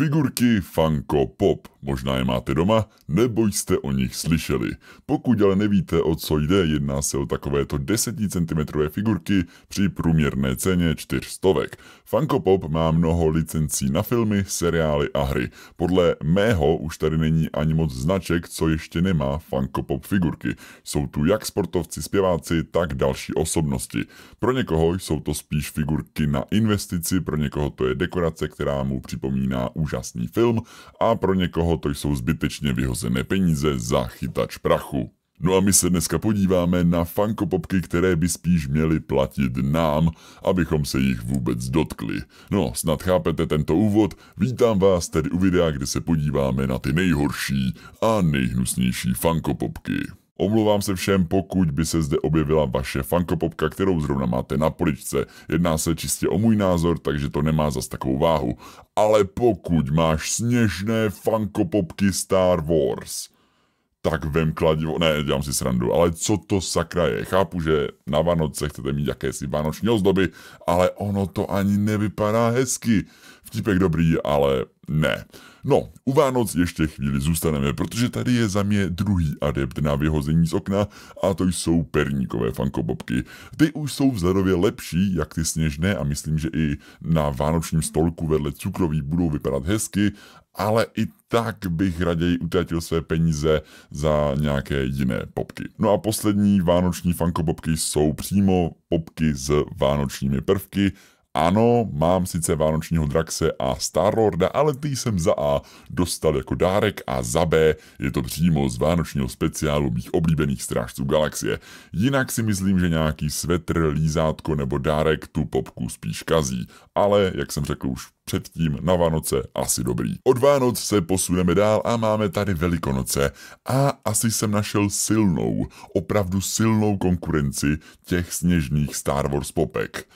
Figurky Funko Pop, možná je máte doma, nebo jste o nich slyšeli. Pokud ale nevíte, o co jde, jedná se o takovéto 10 cm figurky při průměrné ceně 400. Funko Pop má mnoho licencí na filmy, seriály a hry. Podle mého už tady není ani moc značek, co ještě nemá Funko Pop figurky. Jsou tu jak sportovci, zpěváci, tak další osobnosti. Pro někoho jsou to spíš figurky na investici, pro někoho to je dekorace, která mu připomíná úžasný film a pro někoho to jsou zbytečně vyhozené peníze za chytač prachu. No a my se dneska podíváme na Popky, které by spíš měly platit nám, abychom se jich vůbec dotkli. No, snad chápete tento úvod, vítám vás tedy u videa, kde se podíváme na ty nejhorší a nejhnusnější Popky. Omlouvám se všem, pokud by se zde objevila vaše fankopopka, kterou zrovna máte na poličce. Jedná se čistě o můj názor, takže to nemá zas takovou váhu. Ale pokud máš sněžné fankopopky Star Wars, tak vem kladivo, ne, dělám si srandu, ale co to sakra je? Chápu, že na Vánoce chcete mít jakési vánoční ozdoby, ale ono to ani nevypadá hezky. Vtipek dobrý, ale ne. No, u Vánoc ještě chvíli zůstaneme, protože tady je za mě druhý adept na vyhození z okna a to jsou perníkové fankobobky. Ty už jsou vzhledově lepší, jak ty sněžné a myslím, že i na vánočním stolku vedle cukroví budou vypadat hezky, ale i tak bych raději utratil své peníze za nějaké jiné popky. No a poslední vánoční fankobobky jsou přímo popky s vánočními prvky, ano, mám sice vánočního draxe a Starlorda, ale ty jsem za A dostal jako dárek a za B je to přímo z vánočního speciálu mých oblíbených strážců galaxie. Jinak si myslím, že nějaký svetr, lízátko nebo dárek tu popku spíš kazí. Ale, jak jsem řekl už předtím na Vánoce asi dobrý. Od Vánoc se posuneme dál a máme tady Velikonoce. A asi jsem našel silnou, opravdu silnou konkurenci těch sněžných Star Wars popek.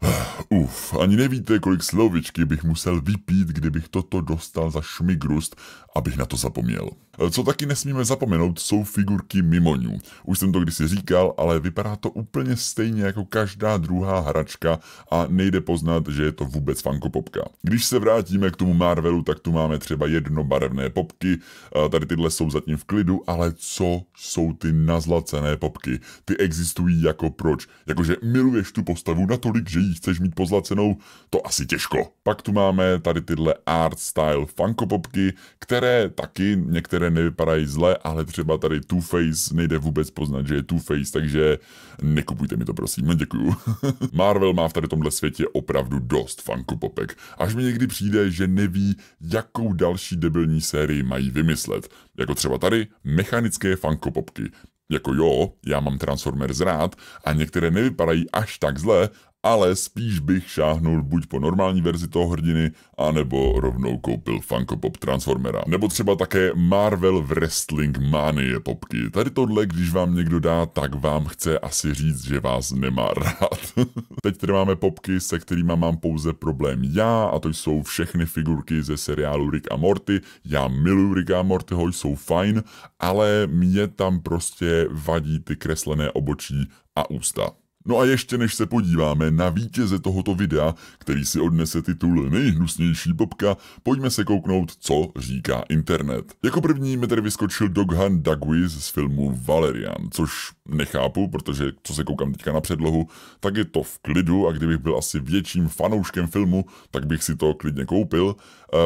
Uf, ani nevíte, kolik slovičky bych musel vypít, kdybych toto dostal za šmigrust, abych na to zapomněl. Eh, co taky nesmíme zapomenout, jsou figurky mimoňů. Už jsem to kdysi říkal, ale vypadá to úplně stejně jako každá druhá hračka a nejde poznat, že je to vůbec fankopopka. Když se vrátíme k tomu Marvelu, tak tu máme třeba jednobarevné popky, eh, tady tyhle jsou zatím v klidu, ale co jsou ty nazlacené popky? Ty existují jako proč? Jakože miluješ tu postavu natolik, že ji chceš mít pozlacenou, to asi těžko. Pak tu máme tady tyhle art style Funko Popky, které taky některé nevypadají zle, ale třeba tady Two Face nejde vůbec poznat, že je Two Face, takže nekupujte mi to prosím, děkuju. Marvel má v tady tomhle světě opravdu dost Funko Popek, až mi někdy přijde, že neví, jakou další debilní sérii mají vymyslet. Jako třeba tady mechanické Funko Popky. Jako jo, já mám Transformers rád a některé nevypadají až tak zle, ale spíš bych šáhnul buď po normální verzi toho hrdiny, anebo rovnou koupil Funko Pop Transformera. Nebo třeba také Marvel Wrestling Manie popky. Tady tohle, když vám někdo dá, tak vám chce asi říct, že vás nemá rád. Teď tady máme popky, se kterými mám pouze problém já, a to jsou všechny figurky ze seriálu Rick a Morty. Já miluji Rick a Mortyho, jsou fajn, ale mě tam prostě vadí ty kreslené obočí a ústa. No a ještě než se podíváme na vítěze tohoto videa, který si odnese titul Nejhnusnější bobka, pojďme se kouknout, co říká internet. Jako první mi tady vyskočil Doghan Dugwiz z filmu Valerian, což nechápu, protože co se koukám teďka na předlohu, tak je to v klidu a kdybych byl asi větším fanouškem filmu, tak bych si to klidně koupil.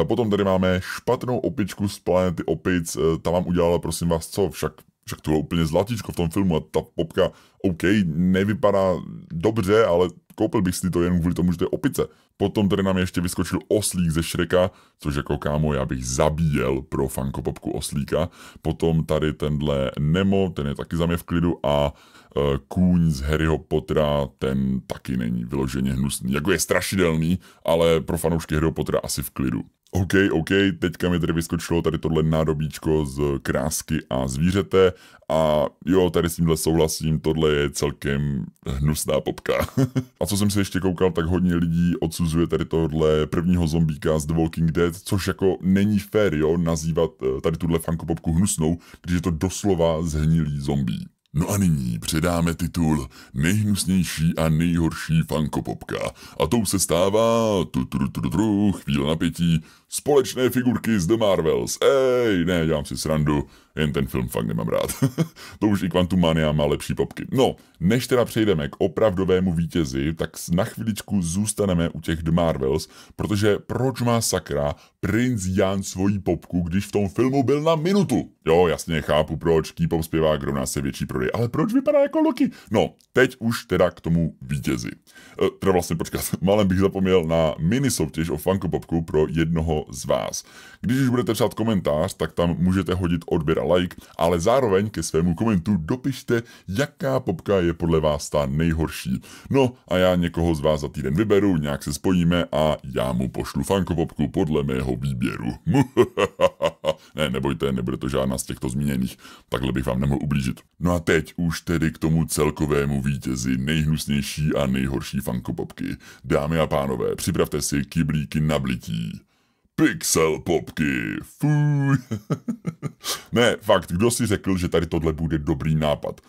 Eh, potom tady máme špatnou opičku z planety Opic, eh, ta vám udělala prosím vás co, však však to bylo úplně zlatíčko v tom filmu a ta popka, OK, nevypadá dobře, ale koupil bych si to jen kvůli tomu, že to je opice. Potom tady nám ještě vyskočil oslík ze Šreka, což jako kámo já bych zabíjel pro popku oslíka. Potom tady tenhle Nemo, ten je taky za mě v klidu a e, kůň z Harryho Pottera, ten taky není vyloženě hnusný. Jako je strašidelný, ale pro fanoušky Harryho Pottera asi v klidu. OK, OK, teďka mi tady vyskočilo tady tohle nádobíčko z krásky a zvířete a jo, tady s tímhle souhlasím, tohle je celkem hnusná popka. a co jsem se ještě koukal, tak hodně lidí odsuzuje tady tohle prvního zombíka z The Walking Dead, což jako není fér, jo, nazývat eh, tady tuhle funkopopku hnusnou, když je to doslova zhnilý zombí. No a nyní předáme titul nejhnusnější a nejhorší funkopopka. A tou se stává, tu, tu, tu, tu, tu chvíle napětí, společné figurky z The Marvels. Ej, ne, dělám si srandu, jen ten film fakt nemám rád. to už i Quantumania má lepší popky. No, než teda přejdeme k opravdovému vítězi, tak na chviličku zůstaneme u těch The Marvels, protože proč má sakra princ Jan svoji popku, když v tom filmu byl na minutu? Jo, jasně, chápu proč, K-pop zpěvák se větší prodej, ale proč vypadá jako Loki? No, teď už teda k tomu vítězi. E, teda vlastně počkat, malem bych zapomněl na mini soutěž o Funko Popku pro jednoho z vás. Když už budete psát komentář, tak tam můžete hodit odběr, like, ale zároveň ke svému komentu dopište, jaká popka je podle vás ta nejhorší. No a já někoho z vás za týden vyberu, nějak se spojíme a já mu pošlu fankopopku podle mého výběru. ne, nebojte, nebude to žádná z těchto zmíněných. Takhle bych vám nemohl ublížit. No a teď už tedy k tomu celkovému vítězi nejhnusnější a nejhorší fankopopky. Dámy a pánové, připravte si kyblíky na blití. Pixel popky, fuj. ne, fakt, kdo si řekl, že tady tohle bude dobrý nápad?